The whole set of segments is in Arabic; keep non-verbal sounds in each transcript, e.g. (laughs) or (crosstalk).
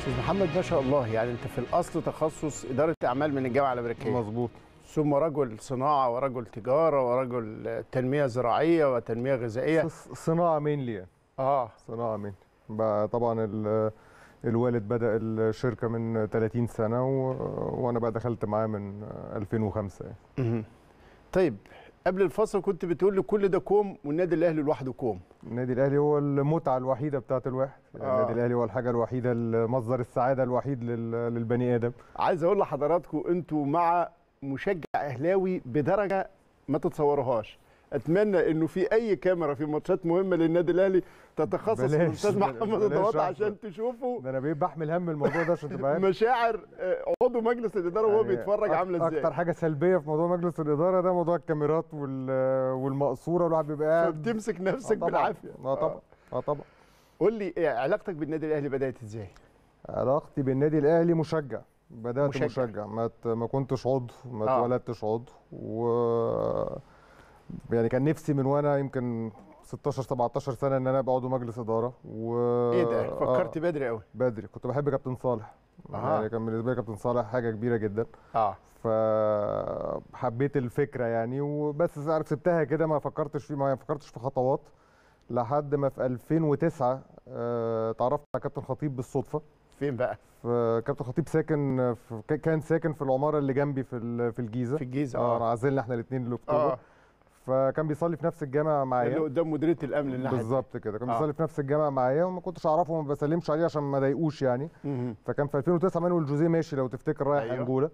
استاذ محمد ما شاء الله يعني انت في الاصل تخصص اداره اعمال من الجامعه الامريكيه مظبوط ثم رجل صناعه ورجل تجاره ورجل تنميه زراعيه وتنميه غذائيه صناعه مينلي اه صناعه مينلي طبعا الوالد بدا الشركه من 30 سنه و... وانا بقى دخلت معاه من 2005 يعني. طيب قبل الفصل كنت بتقول لي كل ده كوم والنادي الاهلي لوحده كوم النادي الاهلي هو المتعه الوحيده بتاعه الواحد يعني آه. النادي الاهلي هو الحاجه الوحيده مصدر السعاده الوحيد للبني ادم عايز اقول لحضراتكم انتوا مع مشجع اهلاوي بدرجه ما تتصورهاش اتمنى انه في اي كاميرا في ماتشات مهمه للنادي الاهلي تتخصص الاستاذ محمد الضواط عشان تشوفه ده انا بقيت بحمل هم الموضوع ده عشان تبقى مشاعر آه، عضو مجلس الاداره وهو يعني بيتفرج عامله ازاي اكتر حاجه سلبيه في موضوع مجلس الاداره ده موضوع الكاميرات والمقصوره والواحد بيبقى قاعد بتمسك آه، نفسك بالعافيه اه طبعا اه, آه، طبعا قول لي علاقتك بالنادي الاهلي بدات ازاي؟ علاقتي بالنادي الاهلي مشجع بدات مشجع, مشجع. ما كنتش عضو ما اتولدتش آه. عضو و يعني كان نفسي من وانا يمكن 16 17 سنه ان انا ابقى عضو مجلس اداره و ايه ده فكرت آه بدري قوي بدري كنت بحب كابتن صالح آه. يعني كان بالنسبه لي كابتن صالح حاجه كبيره جدا اه فحبيت الفكره يعني وبس عارف سبتها كده ما فكرتش في ما فكرتش في خطوات لحد ما في 2009 آه تعرفت على كابتن خطيب بالصدفه فين بقى؟ في كابتن خطيب ساكن في كان ساكن في العماره اللي جنبي في في الجيزه في الجيزه اه, آه. عازلنا احنا الاثنين لاكتوبر آه. آه. فكان بيصلي في نفس الجامع معايا اللي قدام مديريه الامن اللي بالظبط كده كان آه. بيصلي في نفس الجامع معايا وما كنتش اعرفه وما بسلمش عليه عشان ما اضايقوش يعني مم. فكان في 2009 مانويل جوزيه ماشي لو تفتكر رايح أيوه. انجولا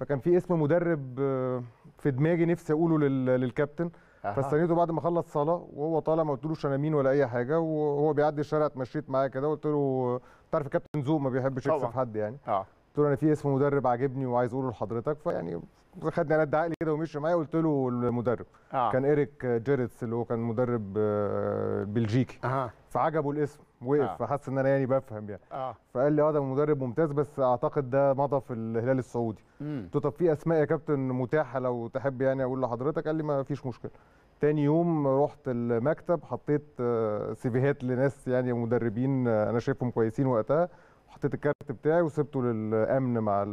فكان في اسم مدرب آه، في دماغي نفسي اقوله للكابتن أه. فاستنيته بعد ما خلص صلاه وهو طالع ما قلتلوش انا مين ولا اي حاجه وهو بيعدي الشارع اتمشيت معاه كده قلت له آه، تعرف كابتن ذوق ما بيحبش يكسب حد يعني اه قلت له انا في اسم مدرب عاجبني وعايز اقوله لحضرتك فيعني خدني انا عقلي كده ومشي معايا قلت له المدرب آه. كان ايريك جيرتس اللي هو كان مدرب آه، بلجيكي آه. فعجبه الاسم وقف آه. فحس ان انا يعني بفهم يعني آه. فقال لي اه ده مدرب ممتاز بس اعتقد ده مضى في الهلال السعودي قلت له طب في اسماء يا كابتن متاحه لو تحب يعني اقول لحضرتك قال لي ما فيش مشكله تاني يوم رحت المكتب حطيت آه، سيفيهات لناس يعني مدربين آه، انا شايفهم كويسين وقتها حطيت الكارت بتاعي وسبته للامن مع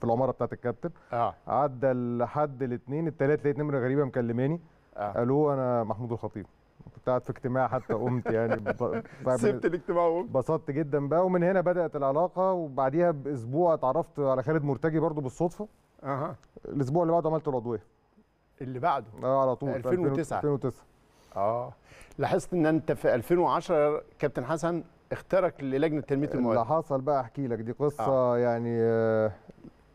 في العماره بتاعت الكابتن اه عدى لحد الاثنين الثلاث لقيت نمره غريبه مكلماني آه. قالوا انا محمود الخطيب كنت قاعد في اجتماع حتى قمت يعني (laughs) سبت الاجتماع وانبسطت جدا بقى ومن هنا بدات العلاقه وبعديها باسبوع اتعرفت على خالد مرتجي برضو بالصدفه اها الاسبوع اللي بعده عملت العضويه اللي بعده اه على طول 2009 2009 اه لاحظت ان انت في 2010 كابتن حسن اخترك للجنه تنميه الموارد اللي حصل بقى احكي لك دي قصه آه. يعني آه،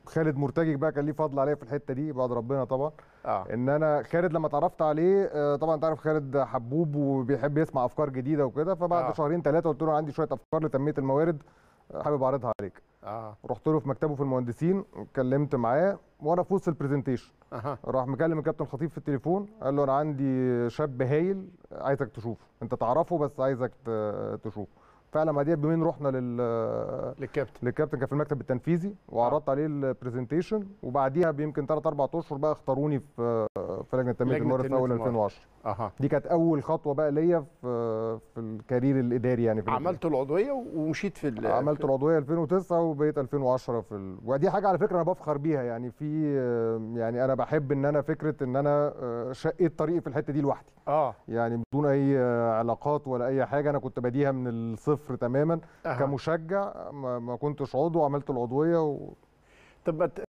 خالد مرتجي بقى كان ليه فضل عليا في الحته دي بعد ربنا طبعا آه. ان انا خالد لما اتعرفت عليه آه، طبعا انت عارف خالد حبوب وبيحب يسمع افكار جديده وكده فبعد آه. شهرين ثلاثه قلت له عندي شويه افكار لتنميه الموارد حابب اعرضها عليك آه. رحت له في مكتبه في المهندسين اتكلمت معاه وانا في وسط البرزنتيشن آه. راح مكلم الكابتن خطيب في التليفون قال له انا عندي شاب هايل عايزك تشوفه انت تعرفه بس عايزك تشوفه فعلا بعديها بيومين رحنا لل للكابتن للكابتن كان في المكتب التنفيذي وعرضت آه. عليه البرزنتيشن وبعديها بيمكن ثلاث اربع اشهر بقى اختاروني في في لجنه تنميه المره في اول 2010 اها دي كانت اول خطوه بقى ليا في في الكارير الاداري يعني في عملت العضويه ومشيت في عملت العضويه 2009 وبقيت 2010 في ال... ودي حاجه على فكره انا بفخر بيها يعني في يعني انا بحب ان انا فكره ان انا آه، شقيت طريقي في الحته دي لوحدي اه يعني بدون اي علاقات ولا اي حاجه انا كنت بديها من الصفر صفر تماما أه. كمشجع ما كنتش عضو عملت العضويه و... طب